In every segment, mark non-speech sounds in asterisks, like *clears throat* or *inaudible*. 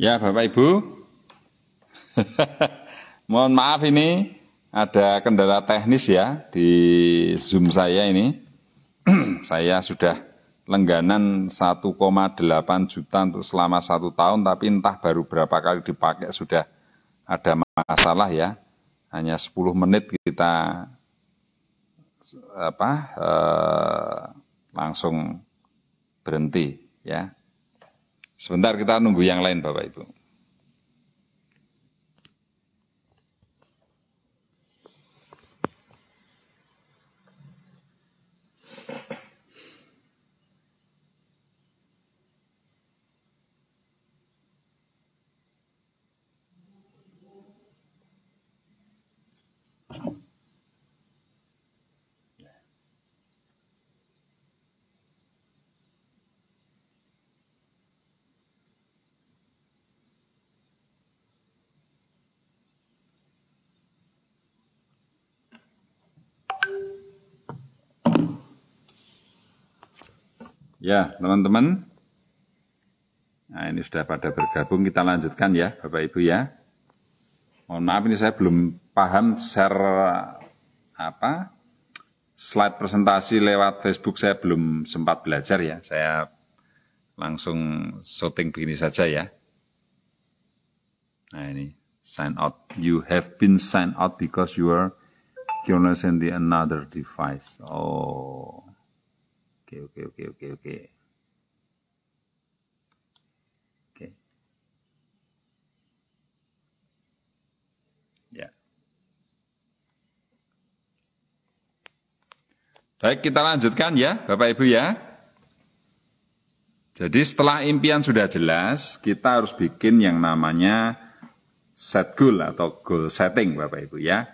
Ya, Bapak Ibu. *laughs* Mohon maaf ini ada kendala teknis ya di Zoom saya ini. *clears throat* saya sudah lengganan 1,8 juta untuk selama satu tahun, tapi entah baru berapa kali dipakai sudah ada masalah ya. Hanya 10 menit kita apa eh, langsung berhenti ya. Sebentar kita nunggu yang lain Bapak Ibu. Ya, teman-teman. Nah, ini sudah pada bergabung, kita lanjutkan ya, Bapak Ibu ya. Mohon maaf ini saya belum paham share apa slide presentasi lewat Facebook saya belum sempat belajar ya. Saya langsung shooting begini saja ya. Nah ini sign out. You have been signed out because you are the another device. Oh. Oke, oke, oke, oke, oke. Oke. Ya. Baik, kita lanjutkan ya, Bapak Ibu ya. Jadi setelah impian sudah jelas, kita harus bikin yang namanya set goal atau goal setting Bapak Ibu ya.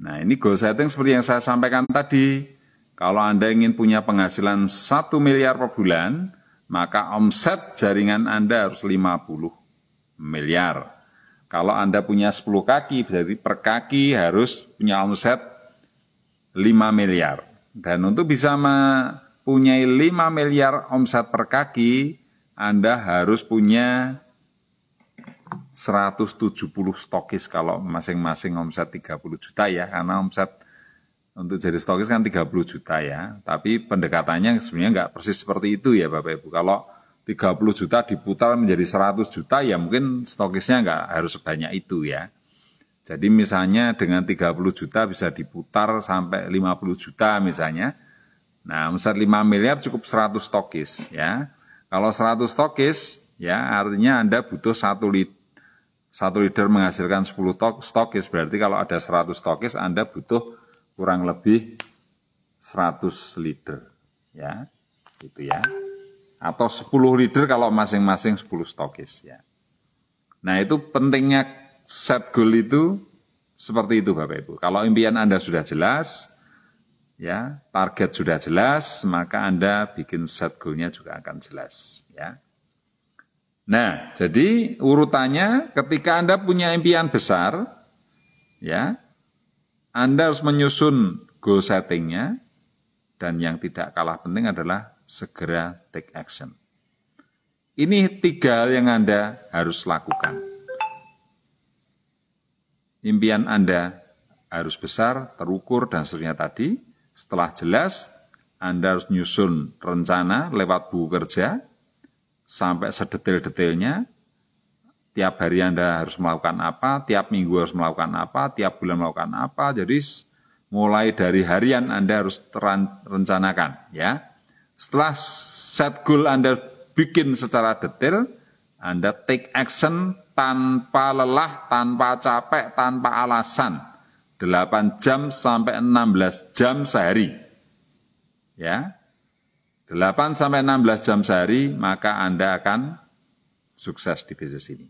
Nah ini goal setting seperti yang saya sampaikan tadi, kalau Anda ingin punya penghasilan 1 miliar per bulan, maka omset jaringan Anda harus 50 miliar. Kalau Anda punya 10 kaki, berarti per kaki harus punya omset 5 miliar. Dan untuk bisa mempunyai 5 miliar omset per kaki, Anda harus punya 170 stokis kalau masing-masing omset 30 juta ya, karena omset untuk jadi stokis kan 30 juta ya, tapi pendekatannya sebenarnya nggak persis seperti itu ya Bapak Ibu. Kalau 30 juta diputar menjadi 100 juta ya mungkin stokisnya nggak harus sebanyak itu ya. Jadi misalnya dengan 30 juta bisa diputar sampai 50 juta misalnya. Nah, misal 5 miliar cukup 100 stokis ya. Kalau 100 stokis ya artinya Anda butuh 1 liter satu leader menghasilkan 10 stokis berarti kalau ada 100 stokis Anda butuh kurang lebih 100 liter ya gitu ya atau 10 liter kalau masing-masing 10 stokis ya nah itu pentingnya set goal itu seperti itu Bapak Ibu kalau impian Anda sudah jelas ya target sudah jelas maka Anda bikin set goalnya juga akan jelas ya Nah, jadi urutannya ketika Anda punya impian besar, ya, anda harus menyusun goal settingnya, dan yang tidak kalah penting adalah segera take action. Ini tiga hal yang Anda harus lakukan. Impian Anda harus besar, terukur, dan seterusnya tadi. Setelah jelas, Anda harus nyusun rencana lewat buku kerja, sampai sedetail-detailnya, tiap hari Anda harus melakukan apa, tiap minggu harus melakukan apa, tiap bulan melakukan apa. Jadi mulai dari harian Anda harus rencanakan ya. Setelah set goal Anda bikin secara detail, Anda take action tanpa lelah, tanpa capek, tanpa alasan. 8 jam sampai 16 jam sehari. Ya. 8 sampai 16 jam sehari, maka Anda akan sukses di bisnis ini.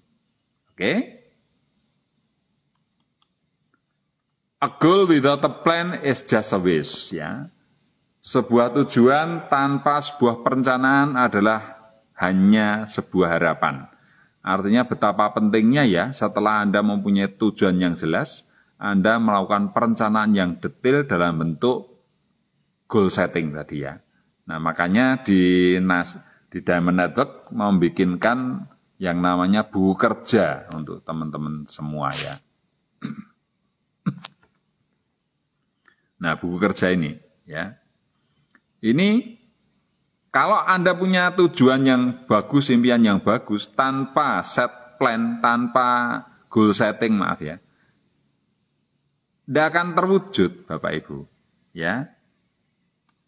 Okay? A goal without a plan is just a wish. Ya. Sebuah tujuan tanpa sebuah perencanaan adalah hanya sebuah harapan. Artinya betapa pentingnya ya setelah Anda mempunyai tujuan yang jelas, Anda melakukan perencanaan yang detail dalam bentuk goal setting tadi ya. Nah makanya di, NAS, di Diamond Network membikinkan yang namanya buku kerja untuk teman-teman semua ya. Nah, buku kerja ini ya. Ini kalau Anda punya tujuan yang bagus, impian yang bagus tanpa set plan, tanpa goal setting, maaf ya. Tidak akan terwujud, Bapak Ibu. Ya.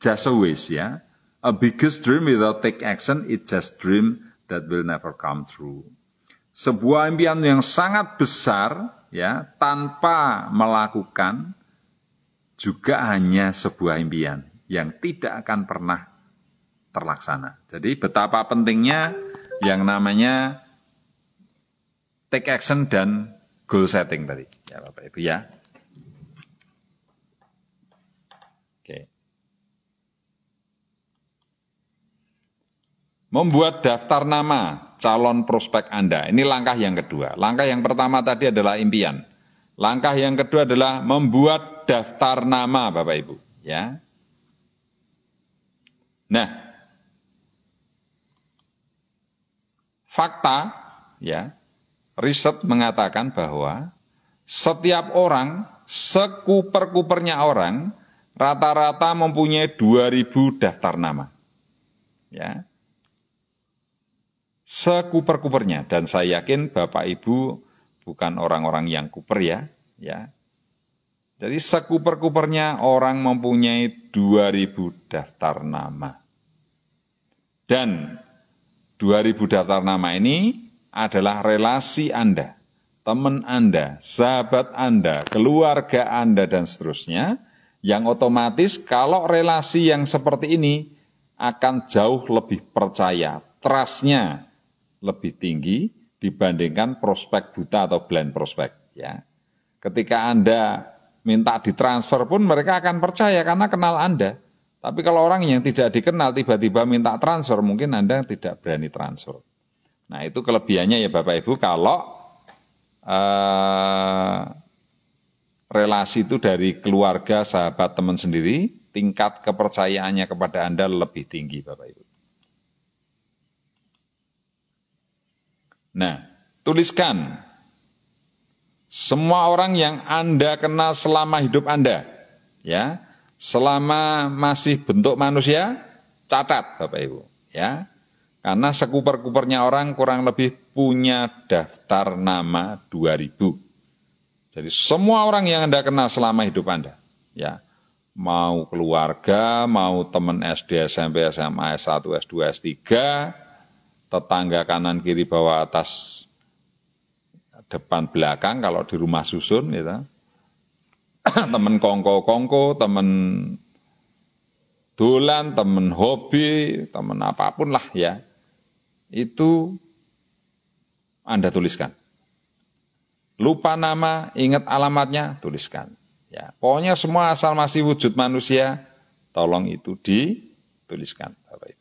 Just always ya. A biggest dream without take action, it just dream that will never come true. Sebuah impian yang sangat besar ya tanpa melakukan juga hanya sebuah impian yang tidak akan pernah terlaksana. Jadi betapa pentingnya yang namanya take action dan goal setting tadi. Ya Bapak Ibu ya. Membuat daftar nama calon prospek Anda. Ini langkah yang kedua. Langkah yang pertama tadi adalah impian. Langkah yang kedua adalah membuat daftar nama Bapak Ibu, ya. Nah, fakta ya, riset mengatakan bahwa setiap orang sekuper-kupernya orang rata-rata mempunyai 2000 daftar nama. Ya sekuper-kupernya dan saya yakin Bapak Ibu bukan orang-orang yang kuper ya, ya. Jadi sekuper-kupernya orang mempunyai 2000 daftar nama. Dan 2000 daftar nama ini adalah relasi Anda, teman Anda, sahabat Anda, keluarga Anda dan seterusnya yang otomatis kalau relasi yang seperti ini akan jauh lebih percaya, trustnya lebih tinggi dibandingkan prospek buta atau blind prospek. Ya. Ketika Anda minta ditransfer pun mereka akan percaya karena kenal Anda. Tapi kalau orang yang tidak dikenal tiba-tiba minta transfer, mungkin Anda tidak berani transfer. Nah itu kelebihannya ya Bapak Ibu kalau eh, relasi itu dari keluarga, sahabat, teman sendiri, tingkat kepercayaannya kepada Anda lebih tinggi Bapak Ibu. Nah, tuliskan semua orang yang Anda kenal selama hidup Anda, ya, selama masih bentuk manusia, catat Bapak Ibu, ya. Karena sekuper-kupernya orang kurang lebih punya daftar nama 2000. Jadi semua orang yang Anda kenal selama hidup Anda, ya. Mau keluarga, mau teman SD, SMP, SMA, S1, S2, S3, tetangga kanan kiri bawah atas depan belakang kalau di rumah susun gitu. *clears throat* temen kongko-kongko, temen dolan, temen hobi, temen apapun lah ya. Itu Anda tuliskan. Lupa nama, ingat alamatnya, tuliskan. Ya, pokoknya semua asal masih wujud manusia, tolong itu dituliskan, Bapak Ibu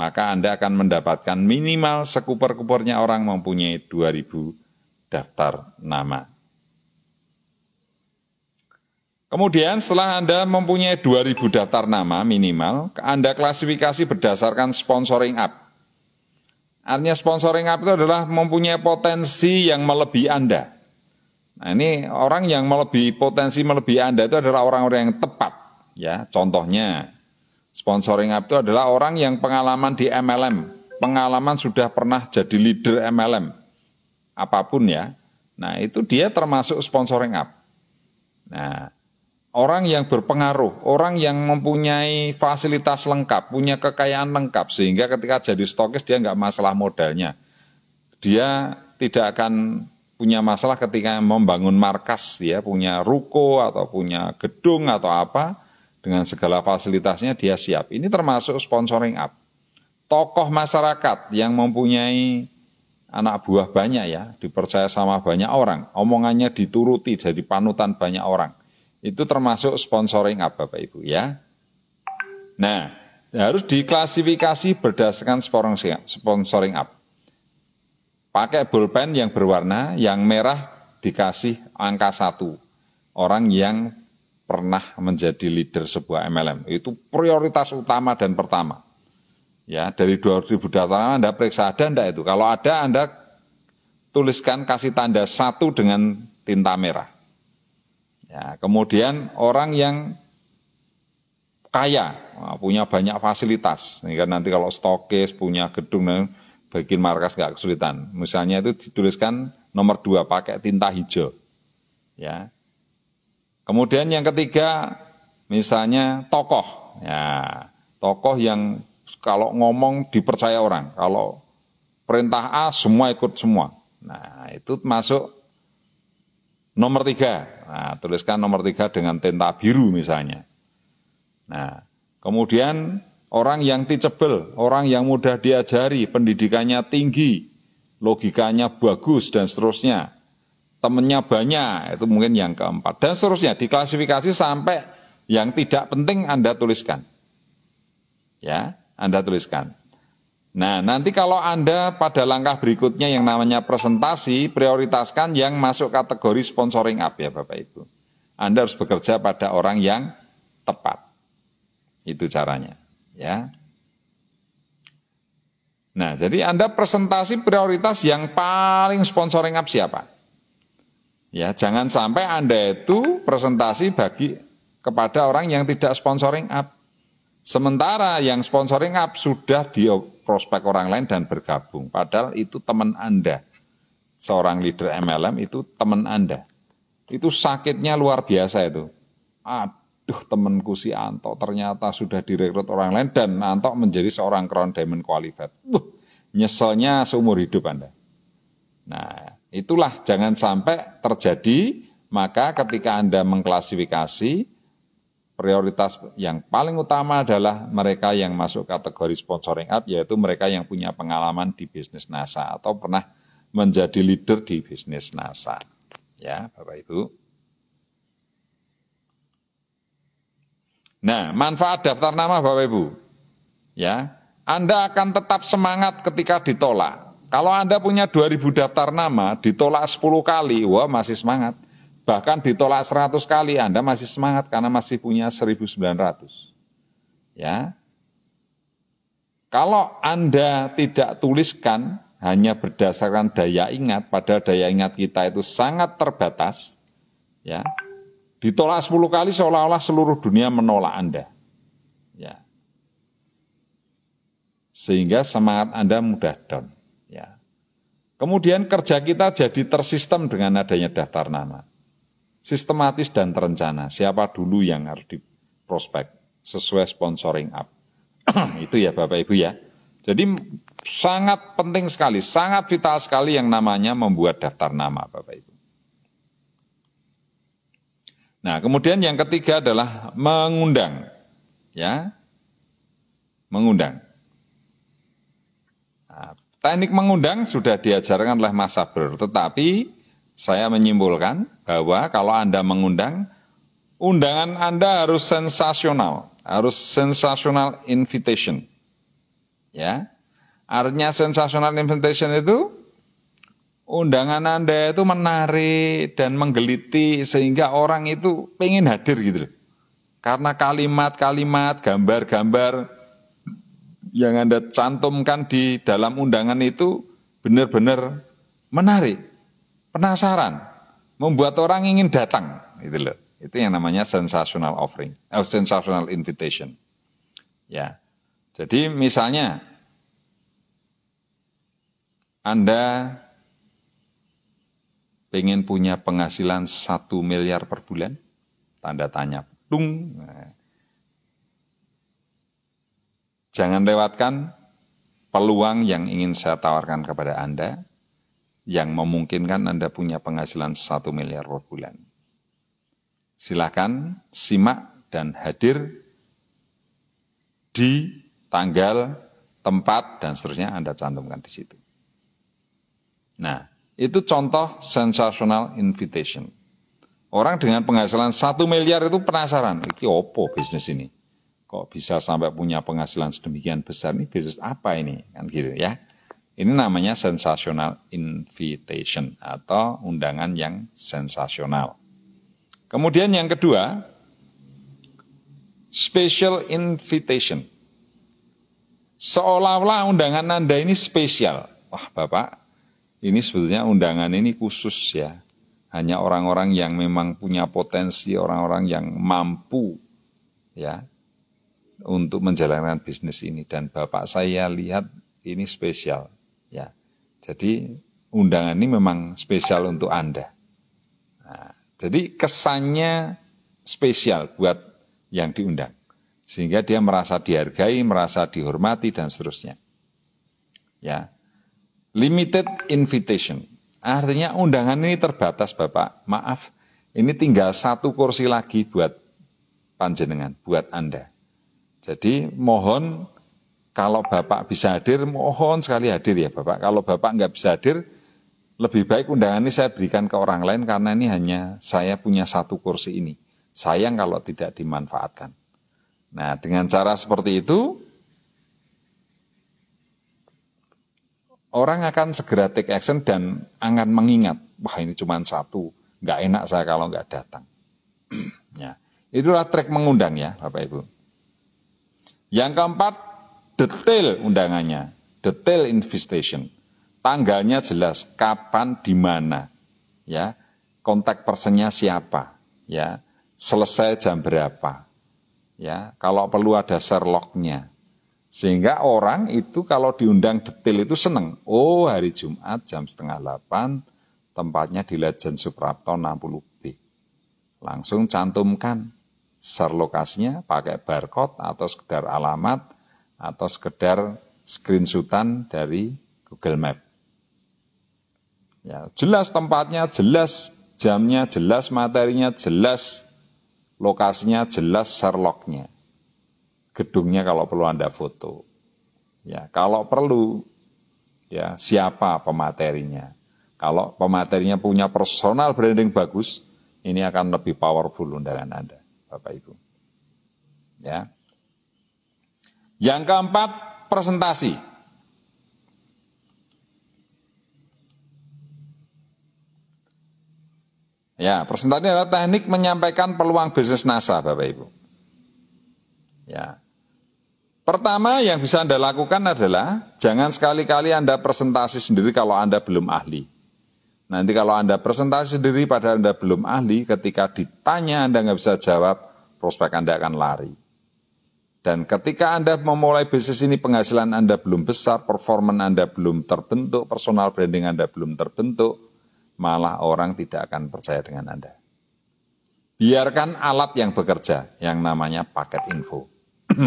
maka Anda akan mendapatkan minimal sekuper-kupernya orang mempunyai 2000 daftar nama. Kemudian setelah Anda mempunyai 2000 daftar nama minimal, Anda klasifikasi berdasarkan sponsoring up. Artinya sponsoring up itu adalah mempunyai potensi yang melebihi Anda. Nah, ini orang yang melebihi potensi melebihi Anda itu adalah orang-orang yang tepat, ya. Contohnya Sponsoring up itu adalah orang yang pengalaman di MLM, pengalaman sudah pernah jadi leader MLM, apapun ya. Nah itu dia termasuk sponsoring up. Nah, orang yang berpengaruh, orang yang mempunyai fasilitas lengkap, punya kekayaan lengkap, sehingga ketika jadi stokis dia nggak masalah modalnya. Dia tidak akan punya masalah ketika membangun markas, ya, punya ruko atau punya gedung atau apa, dengan segala fasilitasnya dia siap. Ini termasuk sponsoring up. Tokoh masyarakat yang mempunyai anak buah banyak ya, dipercaya sama banyak orang, omongannya dituruti dari panutan banyak orang. Itu termasuk sponsoring up Bapak Ibu ya. Nah, harus diklasifikasi berdasarkan sponsoring up. Pakai bolpen yang berwarna, yang merah dikasih angka satu. Orang yang pernah menjadi leader sebuah MLM. Itu prioritas utama dan pertama. Ya, dari 2000 daftar Anda periksa ada enggak itu. Kalau ada Anda tuliskan kasih tanda satu dengan tinta merah. Ya, kemudian orang yang kaya, punya banyak fasilitas. Ini kan nanti kalau stokis, punya gedung, dan nah, bikin markas nggak kesulitan. Misalnya itu dituliskan nomor dua pakai tinta hijau. Ya, Kemudian yang ketiga, misalnya tokoh. Ya, tokoh yang kalau ngomong dipercaya orang. Kalau perintah A, semua ikut semua. Nah, itu masuk nomor tiga. Nah, tuliskan nomor tiga dengan tinta biru misalnya. Nah, kemudian orang yang teachable, orang yang mudah diajari, pendidikannya tinggi, logikanya bagus, dan seterusnya temennya banyak, itu mungkin yang keempat. Dan seterusnya, diklasifikasi sampai yang tidak penting Anda tuliskan. Ya, Anda tuliskan. Nah, nanti kalau Anda pada langkah berikutnya yang namanya presentasi, prioritaskan yang masuk kategori sponsoring up ya Bapak Ibu. Anda harus bekerja pada orang yang tepat. Itu caranya, ya. Nah, jadi Anda presentasi prioritas yang paling sponsoring up siapa? Ya, jangan sampai Anda itu presentasi bagi kepada orang yang tidak sponsoring up. Sementara yang sponsoring up sudah di prospek orang lain dan bergabung. Padahal itu teman Anda. Seorang leader MLM itu teman Anda. Itu sakitnya luar biasa itu. Aduh temanku si Anto ternyata sudah direkrut orang lain dan Anto menjadi seorang crown diamond qualified. Wuh, nyeselnya seumur hidup Anda. Nah, Itulah jangan sampai terjadi, maka ketika Anda mengklasifikasi, prioritas yang paling utama adalah mereka yang masuk kategori sponsoring up, yaitu mereka yang punya pengalaman di bisnis NASA atau pernah menjadi leader di bisnis NASA. Ya, Bapak Ibu. Nah, manfaat daftar nama Bapak Ibu. Ya, Anda akan tetap semangat ketika ditolak. Kalau Anda punya 2000 daftar nama, ditolak 10 kali, wah masih semangat. Bahkan ditolak 100 kali, Anda masih semangat karena masih punya 1900. Ya. Kalau Anda tidak tuliskan hanya berdasarkan daya ingat, padahal daya ingat kita itu sangat terbatas, ya. Ditolak 10 kali seolah-olah seluruh dunia menolak Anda. Ya. Sehingga semangat Anda mudah down. Kemudian kerja kita jadi tersistem dengan adanya daftar nama. Sistematis dan terencana. Siapa dulu yang harus prospek sesuai sponsoring up. *clears throat* Itu ya Bapak Ibu ya. Jadi sangat penting sekali, sangat vital sekali yang namanya membuat daftar nama Bapak Ibu. Nah, kemudian yang ketiga adalah mengundang. Ya. Mengundang. Teknik mengundang sudah diajarkan oleh Mas Sabr, tetapi saya menyimpulkan bahwa kalau Anda mengundang, undangan Anda harus sensasional, harus sensasional invitation. Ya. Artinya sensasional invitation itu undangan Anda itu menarik dan menggeliti sehingga orang itu pengen hadir gitu Karena kalimat-kalimat, gambar-gambar yang Anda cantumkan di dalam undangan itu benar-benar menarik, penasaran, membuat orang ingin datang, gitu loh. Itu yang namanya sensational offering, oh, sensational invitation. Ya. Jadi misalnya Anda ingin punya penghasilan satu miliar per bulan, tanda tanya, dung. Nah, Jangan lewatkan peluang yang ingin saya tawarkan kepada Anda yang memungkinkan Anda punya penghasilan 1 miliar per bulan. Silakan simak dan hadir di tanggal, tempat, dan seterusnya Anda cantumkan di situ. Nah, itu contoh sensasional invitation. Orang dengan penghasilan 1 miliar itu penasaran, iki opo bisnis ini? kok bisa sampai punya penghasilan sedemikian besar ini bisnis apa ini kan gitu ya ini namanya sensasional invitation atau undangan yang sensasional kemudian yang kedua special invitation seolah-olah undangan anda ini spesial wah bapak ini sebetulnya undangan ini khusus ya hanya orang-orang yang memang punya potensi orang-orang yang mampu ya untuk menjalankan bisnis ini dan bapak saya lihat ini spesial ya. Jadi undangan ini memang spesial untuk Anda. Nah, jadi kesannya spesial buat yang diundang. Sehingga dia merasa dihargai, merasa dihormati dan seterusnya. Ya. Limited invitation. Artinya undangan ini terbatas Bapak. Maaf, ini tinggal satu kursi lagi buat panjenengan, buat Anda. Jadi mohon kalau Bapak bisa hadir, mohon sekali hadir ya Bapak. Kalau Bapak nggak bisa hadir, lebih baik undangan ini saya berikan ke orang lain karena ini hanya saya punya satu kursi ini. Sayang kalau tidak dimanfaatkan. Nah, dengan cara seperti itu, orang akan segera take action dan akan mengingat, wah ini cuma satu, nggak enak saya kalau nggak datang. *clears throat* ya. Itulah track mengundang ya, Bapak Ibu. Yang keempat, detail undangannya, detail invitation. Tanggalnya jelas, kapan, di mana, ya. Kontak persennya siapa, ya. Selesai jam berapa, ya. Kalau perlu ada serloknya. sehingga orang itu kalau diundang detail itu seneng. Oh hari Jumat jam setengah delapan tempatnya di Legend Suprapto 60B. Langsung cantumkan share lokasinya pakai barcode atau sekedar alamat atau sekedar screenshotan dari Google Map. Ya, jelas tempatnya, jelas jamnya, jelas materinya, jelas lokasinya, jelas serloknya. Gedungnya kalau perlu Anda foto. Ya, kalau perlu ya siapa pematerinya. Kalau pematerinya punya personal branding bagus, ini akan lebih powerful undangan Anda. Bapak Ibu. Ya. Yang keempat, presentasi. Ya, presentasi adalah teknik menyampaikan peluang bisnis NASA, Bapak Ibu. Ya. Pertama yang bisa Anda lakukan adalah jangan sekali-kali Anda presentasi sendiri kalau Anda belum ahli. Nanti kalau Anda presentasi sendiri padahal Anda belum ahli, ketika ditanya Anda nggak bisa jawab, prospek Anda akan lari. Dan ketika Anda memulai bisnis ini penghasilan Anda belum besar, performan Anda belum terbentuk, personal branding Anda belum terbentuk, malah orang tidak akan percaya dengan Anda. Biarkan alat yang bekerja, yang namanya paket info. *clears throat*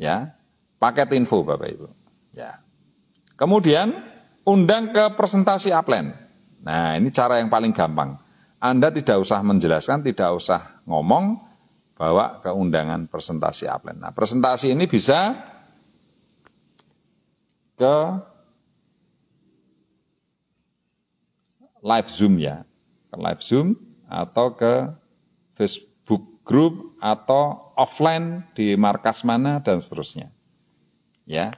ya, paket info Bapak Ibu. Ya. Kemudian undang ke presentasi upline. Nah, ini cara yang paling gampang. Anda tidak usah menjelaskan, tidak usah ngomong, bawa ke undangan presentasi upline. Nah, presentasi ini bisa ke live Zoom ya, ke live Zoom atau ke Facebook group atau offline di markas mana dan seterusnya. Ya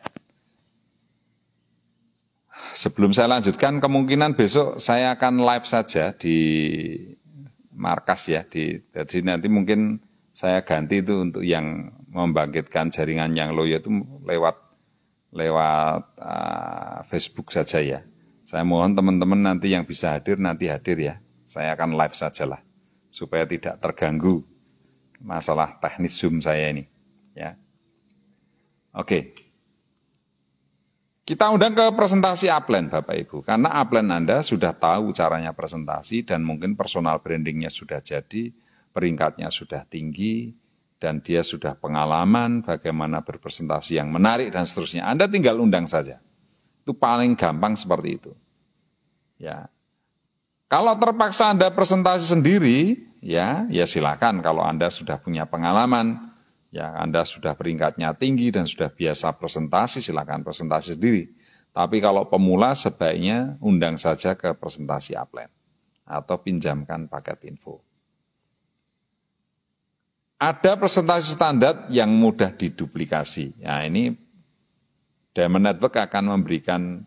sebelum saya lanjutkan, kemungkinan besok saya akan live saja di markas ya. Di, jadi nanti mungkin saya ganti itu untuk yang membangkitkan jaringan yang loyo itu lewat lewat uh, Facebook saja ya. Saya mohon teman-teman nanti yang bisa hadir nanti hadir ya. Saya akan live sajalah supaya tidak terganggu masalah teknis Zoom saya ini ya. Oke. Okay. Kita undang ke presentasi upline Bapak Ibu, karena upline Anda sudah tahu caranya presentasi dan mungkin personal brandingnya sudah jadi, peringkatnya sudah tinggi, dan dia sudah pengalaman bagaimana berpresentasi yang menarik dan seterusnya. Anda tinggal undang saja. Itu paling gampang seperti itu. Ya. Kalau terpaksa Anda presentasi sendiri, ya, ya silakan kalau Anda sudah punya pengalaman Ya, Anda sudah peringkatnya tinggi dan sudah biasa presentasi, silakan presentasi sendiri. Tapi kalau pemula sebaiknya undang saja ke presentasi upline atau pinjamkan paket info. Ada presentasi standar yang mudah diduplikasi. Ya, ini Diamond Network akan memberikan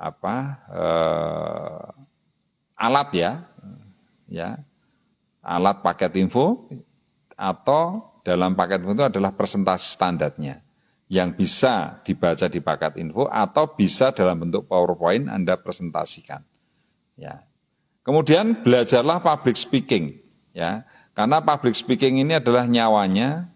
apa eh, alat ya, ya alat paket info atau dalam paket info itu adalah presentasi standarnya yang bisa dibaca di paket info atau bisa dalam bentuk PowerPoint Anda presentasikan. Ya. Kemudian belajarlah public speaking ya. Karena public speaking ini adalah nyawanya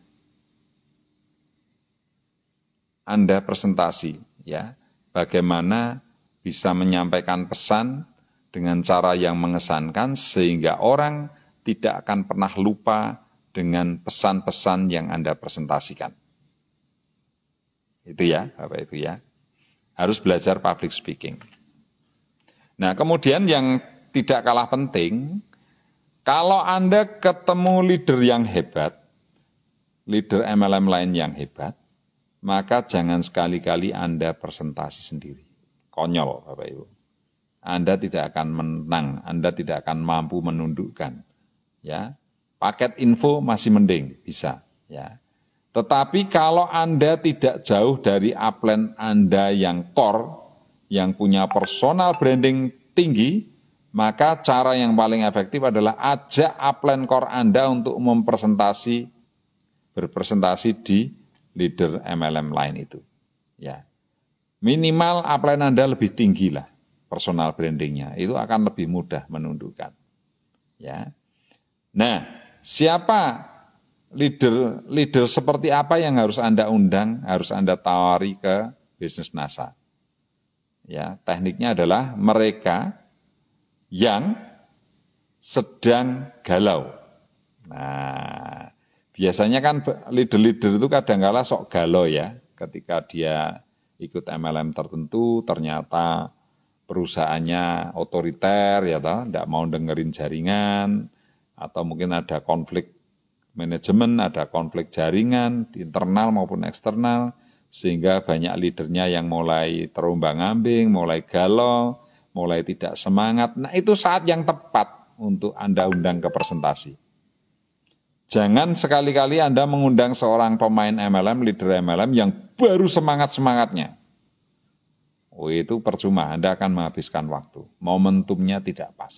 Anda presentasi ya. Bagaimana bisa menyampaikan pesan dengan cara yang mengesankan sehingga orang tidak akan pernah lupa dengan pesan-pesan yang Anda presentasikan. Itu ya, Bapak Ibu ya. Harus belajar public speaking. Nah, kemudian yang tidak kalah penting, kalau Anda ketemu leader yang hebat, leader MLM lain yang hebat, maka jangan sekali-kali Anda presentasi sendiri. Konyol, Bapak Ibu. Anda tidak akan menang, Anda tidak akan mampu menundukkan. Ya, paket info masih mending, bisa. Ya. Tetapi kalau Anda tidak jauh dari upline Anda yang core, yang punya personal branding tinggi, maka cara yang paling efektif adalah ajak upline core Anda untuk mempresentasi, berpresentasi di leader MLM lain itu. Ya, minimal upline Anda lebih tinggi lah personal brandingnya. Itu akan lebih mudah menundukkan. Ya. Nah, Siapa leader leader seperti apa yang harus Anda undang, harus Anda tawari ke bisnis NASA. Ya, tekniknya adalah mereka yang sedang galau. Nah, biasanya kan leader-leader itu kadang kala sok galau ya, ketika dia ikut MLM tertentu ternyata perusahaannya otoriter ya toh, tidak mau dengerin jaringan, atau mungkin ada konflik manajemen, ada konflik jaringan internal maupun eksternal, sehingga banyak leadernya yang mulai terumbang ambing mulai galau, mulai tidak semangat. Nah, itu saat yang tepat untuk Anda undang ke presentasi. Jangan sekali-kali Anda mengundang seorang pemain MLM, leader MLM yang baru semangat-semangatnya. Oh, itu percuma, Anda akan menghabiskan waktu. Momentumnya tidak pas.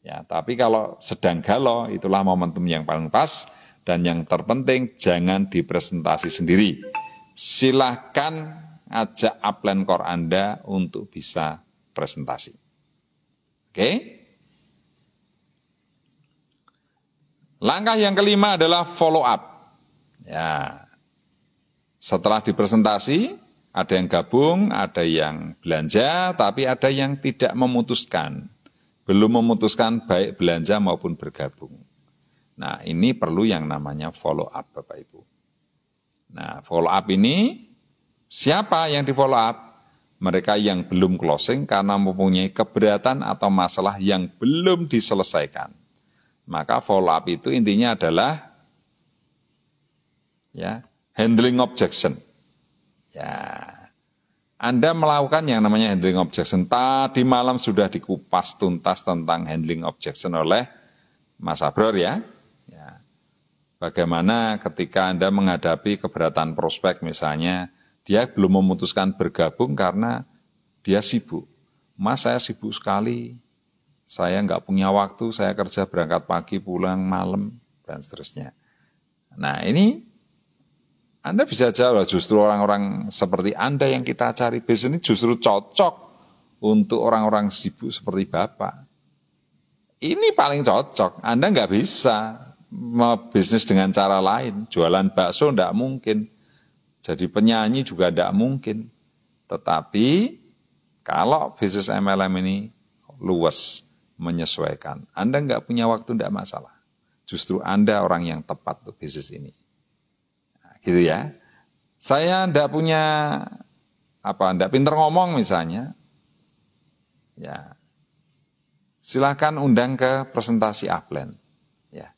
Ya, tapi kalau sedang galau, itulah momentum yang paling pas dan yang terpenting jangan dipresentasi sendiri. Silahkan ajak upline core Anda untuk bisa presentasi. Oke? Langkah yang kelima adalah follow up. Ya. Setelah dipresentasi, ada yang gabung, ada yang belanja, tapi ada yang tidak memutuskan belum memutuskan baik belanja maupun bergabung. Nah, ini perlu yang namanya follow up Bapak Ibu. Nah, follow up ini siapa yang di follow up? Mereka yang belum closing karena mempunyai keberatan atau masalah yang belum diselesaikan. Maka follow up itu intinya adalah ya, handling objection. Ya, anda melakukan yang namanya handling objection. Tadi malam sudah dikupas tuntas tentang handling objection oleh Mas Abror ya. ya. Bagaimana ketika Anda menghadapi keberatan prospek misalnya, dia belum memutuskan bergabung karena dia sibuk. Mas saya sibuk sekali, saya nggak punya waktu, saya kerja berangkat pagi pulang malam, dan seterusnya. Nah ini anda bisa jawab, justru orang-orang seperti Anda yang kita cari bis ini justru cocok untuk orang-orang sibuk seperti Bapak. Ini paling cocok, Anda nggak bisa mau bisnis dengan cara lain. Jualan bakso tidak mungkin, jadi penyanyi juga tidak mungkin. Tetapi kalau bisnis MLM ini luas, menyesuaikan. Anda nggak punya waktu tidak masalah. Justru Anda orang yang tepat untuk bisnis ini gitu ya. Saya ndak punya apa, ndak pinter ngomong misalnya. Ya. Silahkan undang ke presentasi Aplen. Ya.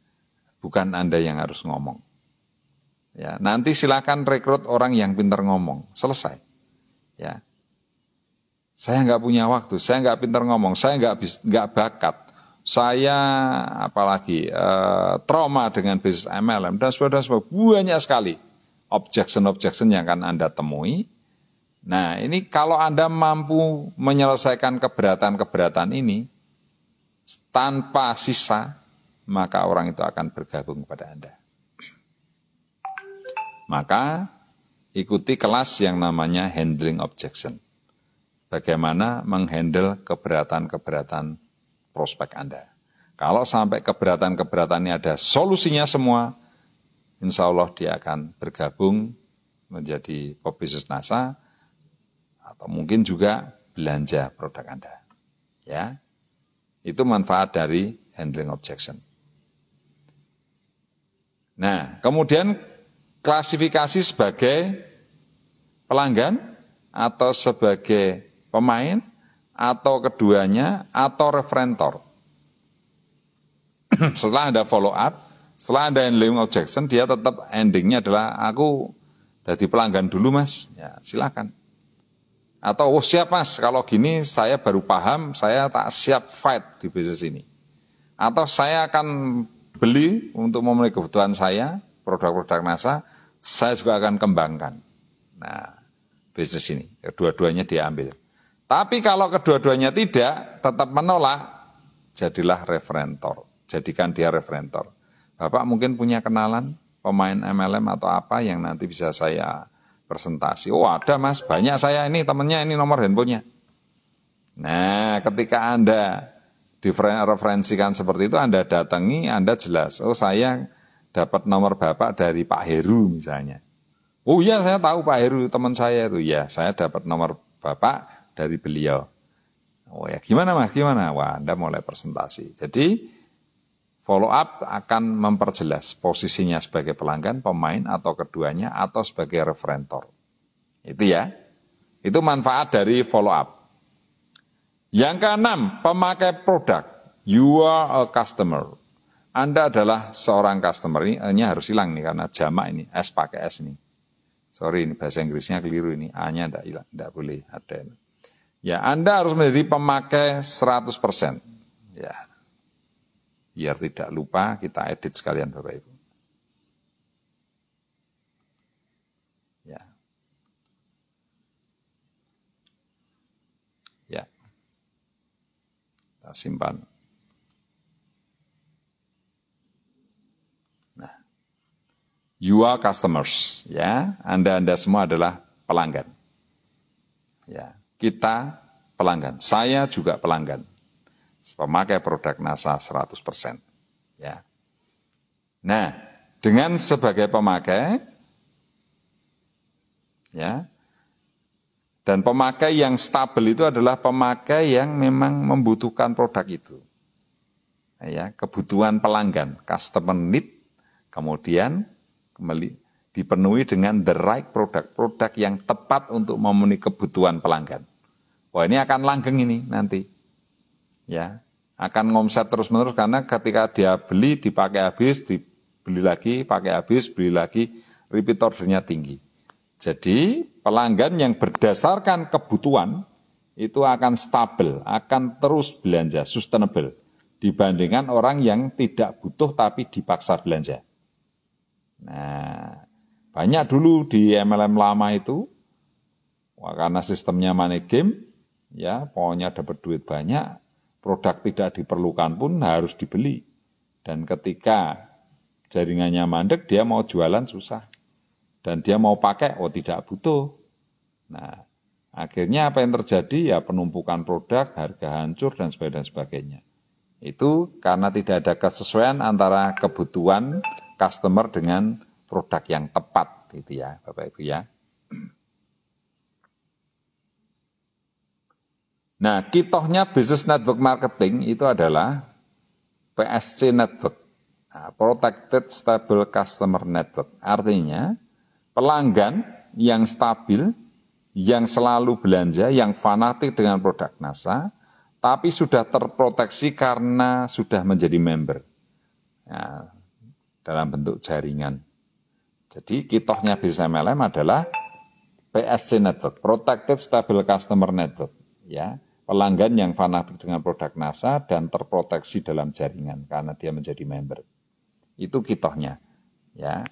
Bukan Anda yang harus ngomong. Ya, nanti silakan rekrut orang yang pintar ngomong. Selesai. Ya. Saya nggak punya waktu, saya nggak pintar ngomong, saya nggak nggak bakat, saya apalagi eh, trauma dengan bisnis MLM dan sebagainya, banyak sekali objection-objection yang akan Anda temui. Nah, ini kalau Anda mampu menyelesaikan keberatan-keberatan ini tanpa sisa, maka orang itu akan bergabung kepada Anda. Maka ikuti kelas yang namanya handling objection. Bagaimana menghandle keberatan-keberatan prospek Anda. Kalau sampai keberatan-keberatan ini ada solusinya semua, insya Allah dia akan bergabung menjadi pebisnis NASA atau mungkin juga belanja produk Anda. Ya, itu manfaat dari handling objection. Nah, kemudian klasifikasi sebagai pelanggan atau sebagai pemain atau keduanya atau referentor. *clears throat* Setelah Anda follow up, setelah Anda Lemuel objection, dia tetap endingnya adalah aku jadi pelanggan dulu mas, ya silakan. Atau oh siap mas, kalau gini saya baru paham, saya tak siap fight di bisnis ini. Atau saya akan beli untuk memenuhi kebutuhan saya, produk-produk NASA, saya juga akan kembangkan. Nah, bisnis ini, kedua-duanya diambil. Tapi kalau kedua-duanya tidak, tetap menolak, jadilah referentor. Jadikan dia referentor. Bapak mungkin punya kenalan pemain MLM atau apa yang nanti bisa saya presentasi. Oh ada mas, banyak saya ini temennya ini nomor handphonenya. Nah ketika Anda direferensikan seperti itu, Anda datangi, Anda jelas. Oh saya dapat nomor Bapak dari Pak Heru misalnya. Oh iya saya tahu Pak Heru teman saya itu. Ya saya dapat nomor Bapak dari beliau. Oh ya gimana mas, gimana? Wah Anda mulai presentasi. Jadi follow up akan memperjelas posisinya sebagai pelanggan, pemain, atau keduanya, atau sebagai referentor. Itu ya. Itu manfaat dari follow up. Yang keenam, pemakai produk. You are a customer. Anda adalah seorang customer. Ini, ini harus hilang nih karena jamak ini, S pakai S ini. Sorry, ini bahasa Inggrisnya keliru ini. A-nya tidak hilang, tidak boleh ada. Ya, Anda harus menjadi pemakai 100%. Ya, Biar tidak lupa kita edit sekalian Bapak Ibu. Ya. Ya. Kita simpan. Nah. You are customers, ya. Anda-anda semua adalah pelanggan. Ya, kita pelanggan. Saya juga pelanggan pemakai produk NASA 100%. Ya. Nah, dengan sebagai pemakai ya. Dan pemakai yang stabil itu adalah pemakai yang memang membutuhkan produk itu. Ya, kebutuhan pelanggan, customer need, kemudian kembali dipenuhi dengan the right product, produk yang tepat untuk memenuhi kebutuhan pelanggan. Wah ini akan langgeng ini nanti ya akan ngomset terus-menerus karena ketika dia beli dipakai habis, dibeli lagi, pakai habis, beli lagi, repeat ordernya tinggi. Jadi pelanggan yang berdasarkan kebutuhan itu akan stabil, akan terus belanja, sustainable dibandingkan orang yang tidak butuh tapi dipaksa belanja. Nah, banyak dulu di MLM lama itu karena sistemnya money game ya pokoknya dapat duit banyak produk tidak diperlukan pun harus dibeli. Dan ketika jaringannya mandek, dia mau jualan susah. Dan dia mau pakai, oh tidak butuh. Nah, akhirnya apa yang terjadi? Ya penumpukan produk, harga hancur, dan sebagainya. Itu karena tidak ada kesesuaian antara kebutuhan customer dengan produk yang tepat, gitu ya Bapak-Ibu ya. Nah, kitohnya bisnis network marketing itu adalah PSC network, nah, Protected Stable Customer Network. Artinya, pelanggan yang stabil, yang selalu belanja, yang fanatik dengan produk NASA, tapi sudah terproteksi karena sudah menjadi member ya, dalam bentuk jaringan. Jadi kitohnya bisnis MLM adalah PSC Network, Protected Stable Customer Network. Ya, pelanggan yang fanatik dengan produk NASA dan terproteksi dalam jaringan karena dia menjadi member. Itu kitohnya. Ya.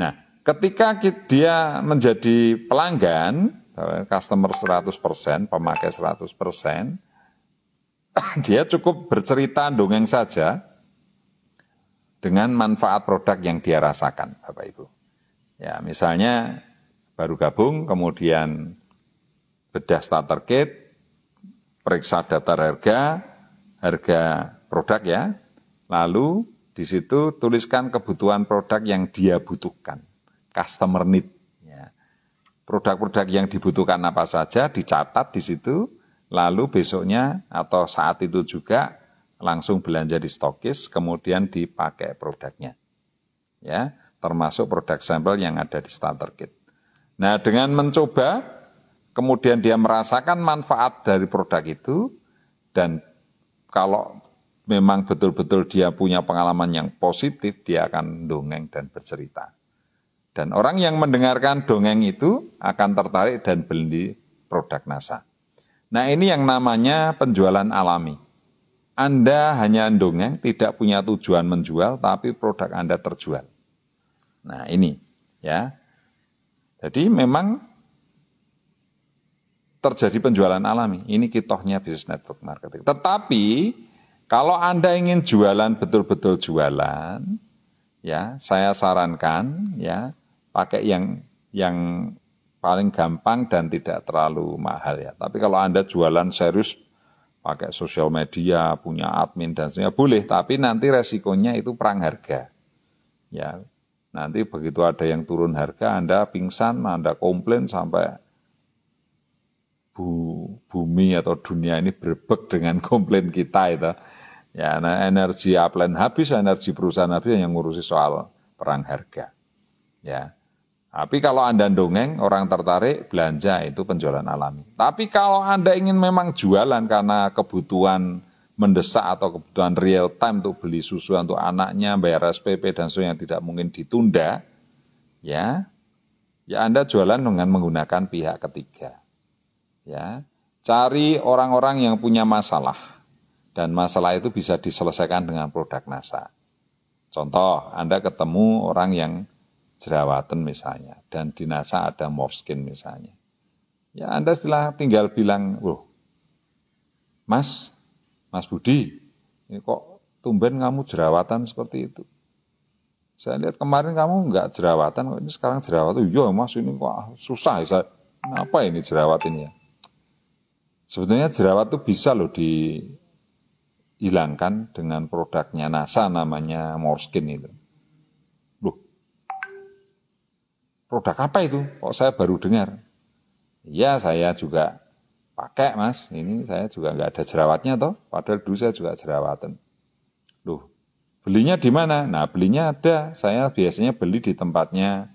Nah, ketika dia menjadi pelanggan, customer 100%, pemakai 100%, *clears throat* dia cukup bercerita dongeng saja dengan manfaat produk yang dia rasakan, Bapak Ibu. Ya, misalnya baru gabung, kemudian bedah starter kit, periksa data harga, harga produk ya, lalu di situ tuliskan kebutuhan produk yang dia butuhkan, customer need. Ya. Produk-produk yang dibutuhkan apa saja dicatat di situ, lalu besoknya atau saat itu juga langsung belanja di stokis, kemudian dipakai produknya. Ya, termasuk produk sampel yang ada di starter kit. Nah, dengan mencoba kemudian dia merasakan manfaat dari produk itu, dan kalau memang betul-betul dia punya pengalaman yang positif, dia akan dongeng dan bercerita. Dan orang yang mendengarkan dongeng itu akan tertarik dan beli produk NASA. Nah ini yang namanya penjualan alami. Anda hanya dongeng, tidak punya tujuan menjual, tapi produk Anda terjual. Nah ini ya. Jadi memang terjadi penjualan alami. Ini kitohnya bisnis network marketing. Tetapi kalau Anda ingin jualan betul-betul jualan, ya, saya sarankan ya pakai yang yang paling gampang dan tidak terlalu mahal ya. Tapi kalau Anda jualan serius pakai sosial media, punya admin dan sebagainya boleh, tapi nanti resikonya itu perang harga. Ya. Nanti begitu ada yang turun harga, Anda pingsan, Anda komplain sampai bu, bumi atau dunia ini berbek dengan *laughs* komplain kita itu. Ya, nah energi upline habis, energi perusahaan habis yang ngurusi soal perang harga. Ya. Tapi kalau Anda dongeng, orang tertarik, belanja itu penjualan alami. Tapi kalau Anda ingin memang jualan karena kebutuhan mendesak atau kebutuhan real time untuk beli susu untuk anaknya, bayar SPP dan sebagainya tidak mungkin ditunda, ya, ya Anda jualan dengan menggunakan pihak ketiga. Ya, cari orang-orang yang punya masalah dan masalah itu bisa diselesaikan dengan produk NASA. Contoh, Anda ketemu orang yang jerawatan misalnya dan di NASA ada morskin misalnya. Ya Anda setelah tinggal bilang, "Loh, Mas, Mas Budi, ini kok tumben kamu jerawatan seperti itu?" Saya lihat kemarin kamu nggak jerawatan, kok ini sekarang jerawatan. Iya mas, ini kok susah. Ya, saya, apa ini jerawat ini ya? Sebetulnya jerawat itu bisa loh dihilangkan dengan produknya NASA namanya MorSkin itu. Loh, produk apa itu? Kok saya baru dengar? Iya, saya juga pakai mas, ini saya juga nggak ada jerawatnya toh, padahal dulu saya juga jerawatan. Loh, belinya di mana? Nah, belinya ada, saya biasanya beli di tempatnya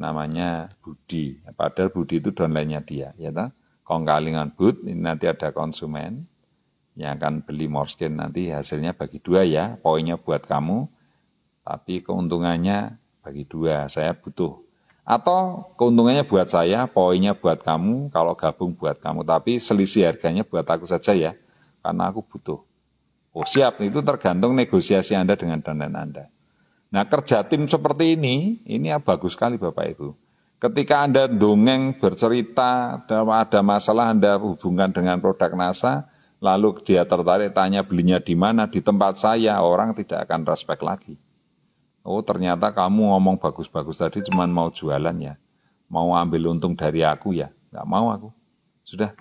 namanya Budi, padahal Budi itu downline-nya dia, ya toh? kongkalingan but, ini nanti ada konsumen yang akan beli morskin nanti hasilnya bagi dua ya, poinnya buat kamu, tapi keuntungannya bagi dua, saya butuh. Atau keuntungannya buat saya, poinnya buat kamu, kalau gabung buat kamu, tapi selisih harganya buat aku saja ya, karena aku butuh. Oh siap, itu tergantung negosiasi Anda dengan dana Anda. Nah kerja tim seperti ini, ini bagus sekali Bapak Ibu. Ketika Anda dongeng, bercerita, ada masalah Anda hubungkan dengan produk NASA, lalu dia tertarik tanya belinya di mana, di tempat saya, orang tidak akan respect lagi. Oh ternyata kamu ngomong bagus-bagus tadi cuma mau jualan ya, mau ambil untung dari aku ya, nggak mau aku, sudah.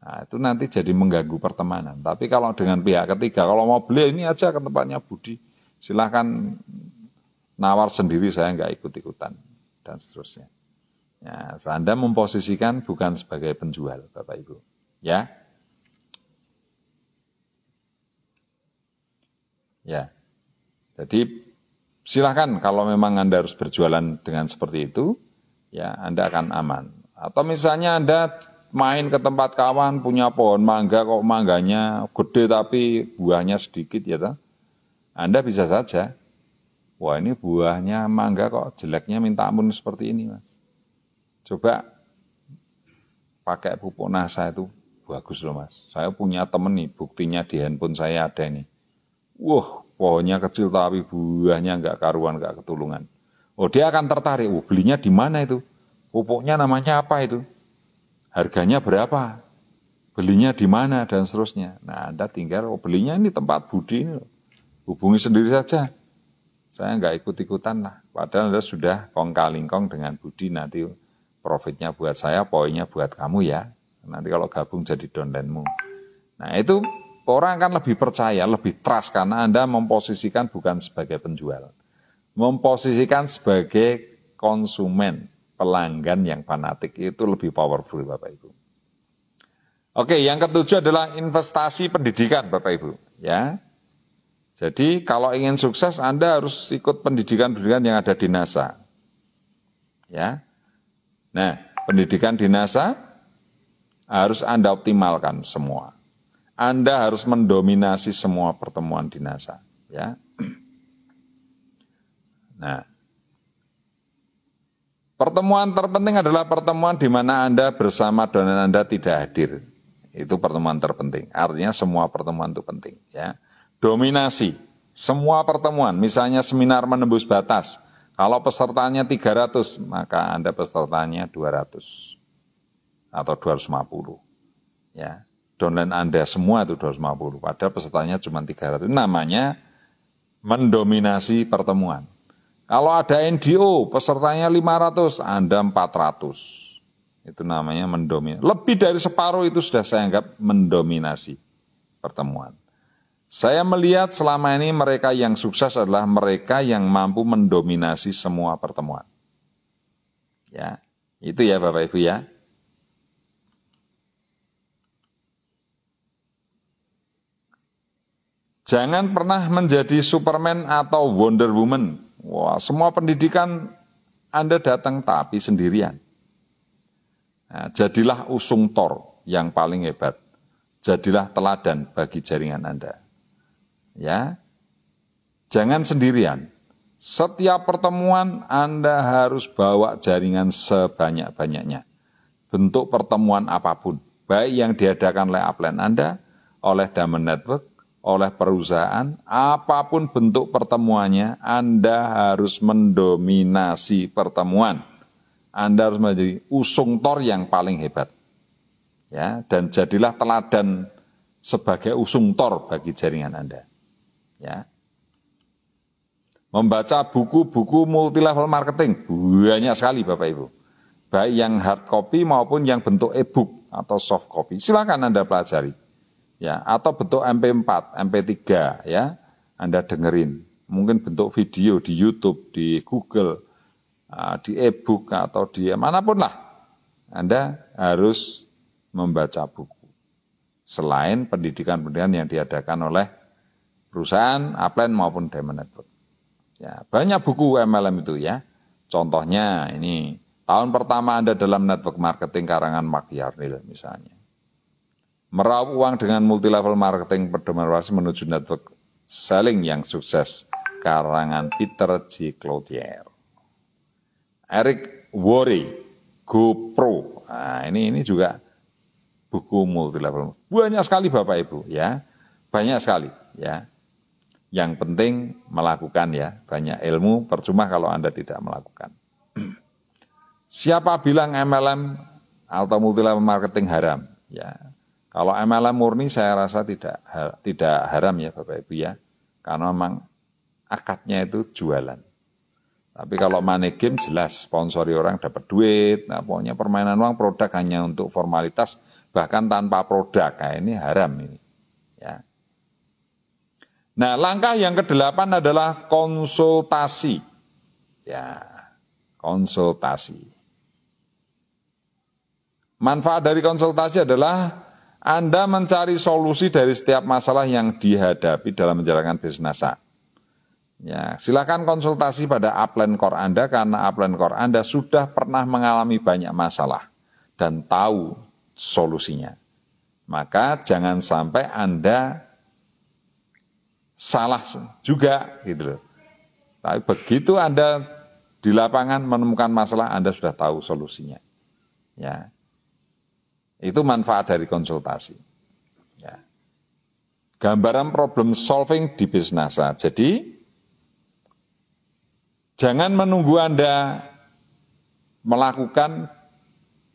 Nah, itu nanti jadi mengganggu pertemanan. Tapi kalau dengan pihak ketiga, kalau mau beli ini aja ke tempatnya Budi, silahkan nawar sendiri saya nggak ikut-ikutan dan seterusnya. Ya, Anda memposisikan bukan sebagai penjual, Bapak Ibu. Ya. Ya. Jadi silahkan kalau memang Anda harus berjualan dengan seperti itu, ya Anda akan aman. Atau misalnya Anda main ke tempat kawan punya pohon mangga kok mangganya gede tapi buahnya sedikit ya toh. Anda bisa saja Wah ini buahnya mangga kok jeleknya minta ampun seperti ini mas. Coba pakai pupuk nasa itu bagus loh mas. Saya punya temen nih, buktinya di handphone saya ada nih. Wah, pohonnya kecil tapi buahnya nggak karuan, nggak ketulungan. Oh dia akan tertarik, Oh, belinya di mana itu? Pupuknya namanya apa itu? Harganya berapa? Belinya di mana dan seterusnya. Nah Anda tinggal, oh belinya ini tempat budi ini loh. Hubungi sendiri saja saya nggak ikut-ikutan lah. Padahal Anda sudah kong dengan Budi nanti profitnya buat saya, poinnya buat kamu ya. Nanti kalau gabung jadi dondenmu. Nah itu orang akan lebih percaya, lebih trust karena Anda memposisikan bukan sebagai penjual. Memposisikan sebagai konsumen, pelanggan yang fanatik itu lebih powerful Bapak Ibu. Oke, yang ketujuh adalah investasi pendidikan Bapak Ibu. Ya, jadi kalau ingin sukses Anda harus ikut pendidikan-pendidikan yang ada di NASA. Ya. Nah, pendidikan di NASA harus Anda optimalkan semua. Anda harus mendominasi semua pertemuan di NASA, ya. Nah, pertemuan terpenting adalah pertemuan di mana Anda bersama dengan Anda tidak hadir. Itu pertemuan terpenting. Artinya semua pertemuan itu penting, ya. Dominasi. Semua pertemuan, misalnya seminar menembus batas, kalau pesertanya 300, maka Anda pesertanya 200 atau 250. Ya. Downline Anda semua itu 250, padahal pesertanya cuma 300. Namanya mendominasi pertemuan. Kalau ada NGO, pesertanya 500, Anda 400. Itu namanya mendominasi. Lebih dari separuh itu sudah saya anggap mendominasi pertemuan. Saya melihat selama ini mereka yang sukses adalah mereka yang mampu mendominasi semua pertemuan. Ya, itu ya Bapak Ibu ya. Jangan pernah menjadi Superman atau Wonder Woman. Wah, semua pendidikan Anda datang tapi sendirian. Nah, jadilah usung tor yang paling hebat. Jadilah teladan bagi jaringan Anda ya. Jangan sendirian. Setiap pertemuan Anda harus bawa jaringan sebanyak-banyaknya. Bentuk pertemuan apapun, baik yang diadakan oleh upline Anda, oleh Diamond Network, oleh perusahaan, apapun bentuk pertemuannya, Anda harus mendominasi pertemuan. Anda harus menjadi usung tor yang paling hebat. Ya, dan jadilah teladan sebagai usung tor bagi jaringan Anda ya. Membaca buku-buku multilevel marketing banyak sekali Bapak Ibu. Baik yang hard copy maupun yang bentuk e-book atau soft copy. Silakan Anda pelajari. Ya, atau bentuk MP4, MP3 ya. Anda dengerin. Mungkin bentuk video di YouTube, di Google, ah, di e-book atau di manapun lah. Anda harus membaca buku. Selain pendidikan-pendidikan yang diadakan oleh perusahaan upline maupun diamond network. Ya, banyak buku MLM itu ya. Contohnya ini tahun pertama Anda dalam network marketing karangan Mark Yarnil misalnya. Meraup uang dengan multilevel level marketing perdemarasi menuju network selling yang sukses karangan Peter G. Cloutier. Eric Worry, GoPro. Nah, ini ini juga buku multilevel. level. Banyak sekali Bapak Ibu ya. Banyak sekali ya. Yang penting melakukan ya, banyak ilmu percuma kalau Anda tidak melakukan. Siapa bilang MLM atau multilevel marketing haram? Ya, kalau MLM murni saya rasa tidak tidak haram ya Bapak Ibu ya, karena memang akadnya itu jualan. Tapi kalau money game jelas sponsori orang dapat duit, nah, pokoknya permainan uang produk hanya untuk formalitas bahkan tanpa produk, nah, ini haram ini. Nah, langkah yang kedelapan adalah konsultasi. Ya, konsultasi. Manfaat dari konsultasi adalah Anda mencari solusi dari setiap masalah yang dihadapi dalam menjalankan bisnis Ya, silakan konsultasi pada upline core Anda karena upline core Anda sudah pernah mengalami banyak masalah dan tahu solusinya. Maka jangan sampai Anda salah juga gitu loh. Tapi begitu Anda di lapangan menemukan masalah, Anda sudah tahu solusinya. Ya. Itu manfaat dari konsultasi. Ya. Gambaran problem solving di bisnasa. Jadi, jangan menunggu Anda melakukan,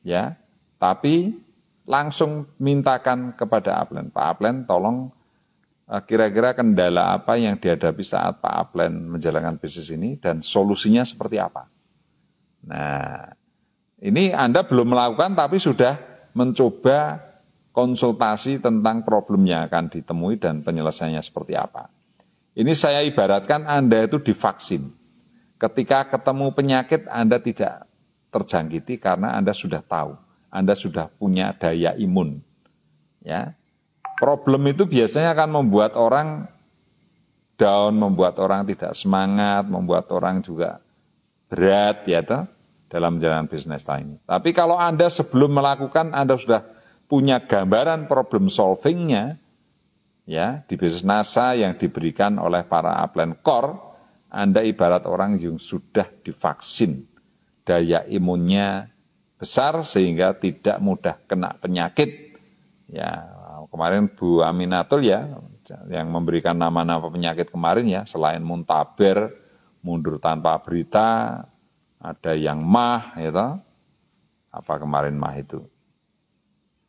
ya, tapi langsung mintakan kepada Aplen. Pak Aplen, tolong Eh, kira-kira kendala apa yang dihadapi saat Pak Aplen menjalankan bisnis ini dan solusinya seperti apa. Nah, ini Anda belum melakukan tapi sudah mencoba konsultasi tentang problem yang akan ditemui dan penyelesaiannya seperti apa. Ini saya ibaratkan Anda itu divaksin. Ketika ketemu penyakit Anda tidak terjangkiti karena Anda sudah tahu, Anda sudah punya daya imun. Ya, problem itu biasanya akan membuat orang down, membuat orang tidak semangat, membuat orang juga berat ya toh, dalam jalan bisnis ini. Tapi kalau Anda sebelum melakukan Anda sudah punya gambaran problem solvingnya ya di bisnis NASA yang diberikan oleh para upline core, Anda ibarat orang yang sudah divaksin. Daya imunnya besar sehingga tidak mudah kena penyakit. Ya, kemarin Bu Aminatul ya, yang memberikan nama-nama penyakit kemarin ya, selain muntaber, mundur tanpa berita, ada yang mah, gitu. Apa kemarin mah itu?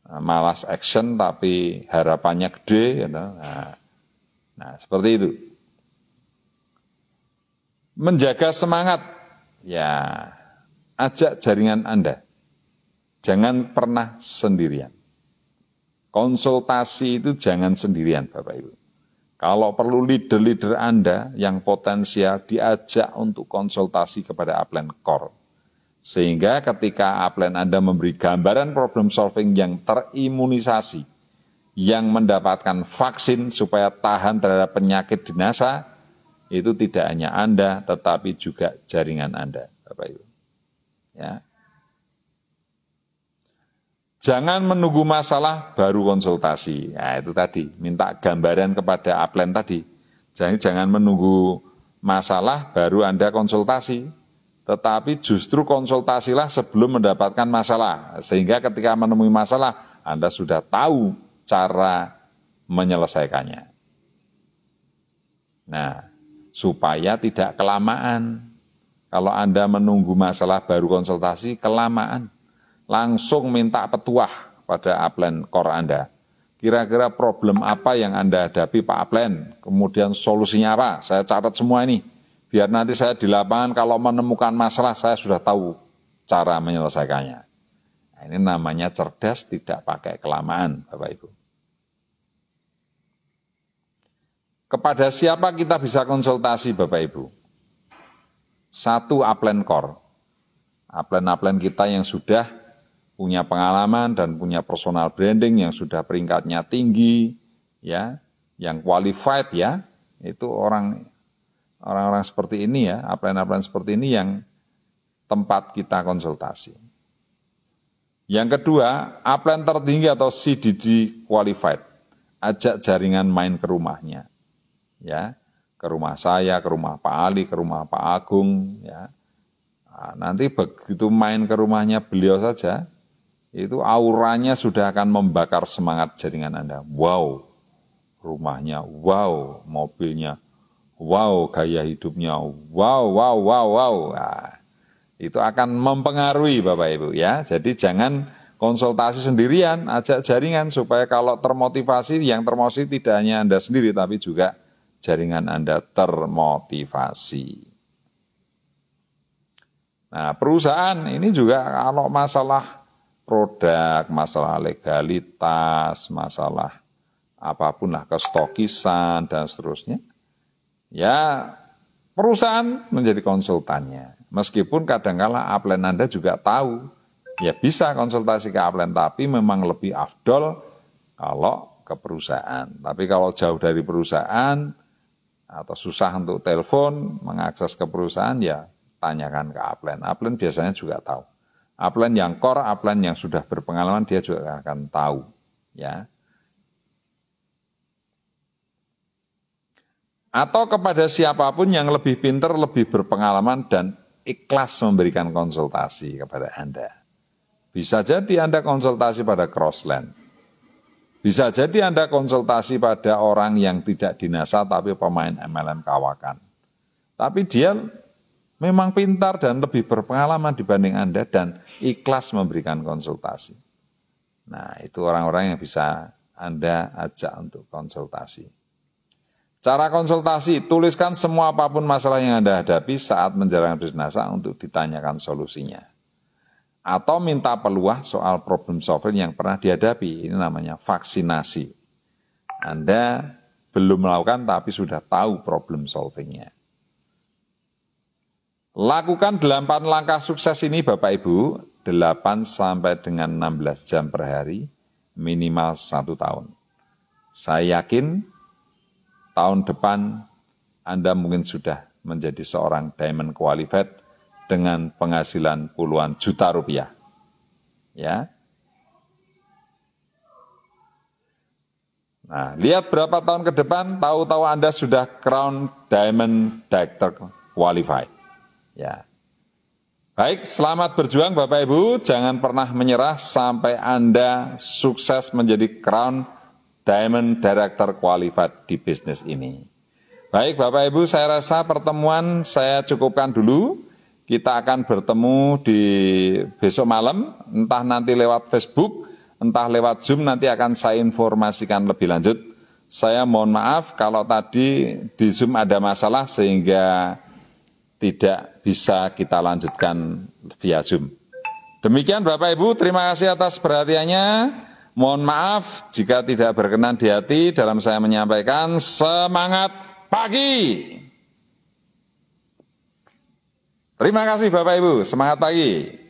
Nah, malas action tapi harapannya gede, gitu. Nah, nah seperti itu. Menjaga semangat, ya ajak jaringan Anda. Jangan pernah sendirian. Konsultasi itu jangan sendirian Bapak Ibu. Kalau perlu leader-leader Anda yang potensial diajak untuk konsultasi kepada upline core. Sehingga ketika upline Anda memberi gambaran problem solving yang terimunisasi, yang mendapatkan vaksin supaya tahan terhadap penyakit dinasa, itu tidak hanya Anda, tetapi juga jaringan Anda, Bapak Ibu. Ya, Jangan menunggu masalah baru konsultasi. Nah, itu tadi, minta gambaran kepada aplen tadi. Jadi jangan menunggu masalah baru Anda konsultasi. Tetapi justru konsultasilah sebelum mendapatkan masalah. Sehingga ketika menemui masalah, Anda sudah tahu cara menyelesaikannya. Nah, supaya tidak kelamaan. Kalau Anda menunggu masalah baru konsultasi, kelamaan langsung minta petuah pada upline core Anda. Kira-kira problem apa yang Anda hadapi Pak Aplen, kemudian solusinya apa? Saya catat semua ini, biar nanti saya di lapangan kalau menemukan masalah saya sudah tahu cara menyelesaikannya. Nah, ini namanya cerdas tidak pakai kelamaan, Bapak Ibu. Kepada siapa kita bisa konsultasi, Bapak Ibu? Satu upline core. Upline-upline kita yang sudah punya pengalaman dan punya personal branding yang sudah peringkatnya tinggi, ya, yang qualified ya, itu orang orang-orang seperti ini ya, upline-upline seperti ini yang tempat kita konsultasi. Yang kedua, upline tertinggi atau CDD qualified. Ajak jaringan main ke rumahnya. Ya, ke rumah saya, ke rumah Pak Ali, ke rumah Pak Agung, ya. Nah, nanti begitu main ke rumahnya beliau saja, itu auranya sudah akan membakar semangat jaringan Anda. Wow, rumahnya, wow, mobilnya, wow, gaya hidupnya, wow, wow, wow, wow. Nah, itu akan mempengaruhi Bapak Ibu ya. Jadi jangan konsultasi sendirian, ajak jaringan supaya kalau termotivasi, yang termotivasi tidak hanya Anda sendiri tapi juga jaringan Anda termotivasi. Nah perusahaan ini juga kalau masalah produk, masalah legalitas, masalah apapun lah kestokisan dan seterusnya. Ya perusahaan menjadi konsultannya. Meskipun kadangkala upline Anda juga tahu, ya bisa konsultasi ke upline tapi memang lebih afdol kalau ke perusahaan. Tapi kalau jauh dari perusahaan atau susah untuk telepon mengakses ke perusahaan ya tanyakan ke upline. Upline biasanya juga tahu. Upline yang kor, upline yang sudah berpengalaman dia juga akan tahu ya. Atau kepada siapapun yang lebih pinter, lebih berpengalaman dan ikhlas memberikan konsultasi kepada Anda. Bisa jadi Anda konsultasi pada crossland. Bisa jadi Anda konsultasi pada orang yang tidak dinasa tapi pemain MLM kawakan. Tapi dia memang pintar dan lebih berpengalaman dibanding Anda dan ikhlas memberikan konsultasi. Nah, itu orang-orang yang bisa Anda ajak untuk konsultasi. Cara konsultasi, tuliskan semua apapun masalah yang Anda hadapi saat menjalankan bisnis NASA untuk ditanyakan solusinya. Atau minta peluah soal problem solving yang pernah dihadapi, ini namanya vaksinasi. Anda belum melakukan tapi sudah tahu problem solvingnya. Lakukan 8 langkah sukses ini Bapak Ibu, 8 sampai dengan 16 jam per hari, minimal 1 tahun. Saya yakin tahun depan Anda mungkin sudah menjadi seorang diamond qualified dengan penghasilan puluhan juta rupiah. Ya. Nah, lihat berapa tahun ke depan, tahu-tahu Anda sudah crown diamond director qualified. Ya. Baik, selamat berjuang Bapak Ibu. Jangan pernah menyerah sampai Anda sukses menjadi Crown Diamond Director Qualified di bisnis ini. Baik Bapak Ibu, saya rasa pertemuan saya cukupkan dulu. Kita akan bertemu di besok malam, entah nanti lewat Facebook, entah lewat Zoom, nanti akan saya informasikan lebih lanjut. Saya mohon maaf kalau tadi di Zoom ada masalah sehingga tidak bisa kita lanjutkan via Zoom. Demikian Bapak Ibu, terima kasih atas perhatiannya. Mohon maaf jika tidak berkenan di hati dalam saya menyampaikan semangat pagi. Terima kasih Bapak Ibu, semangat pagi.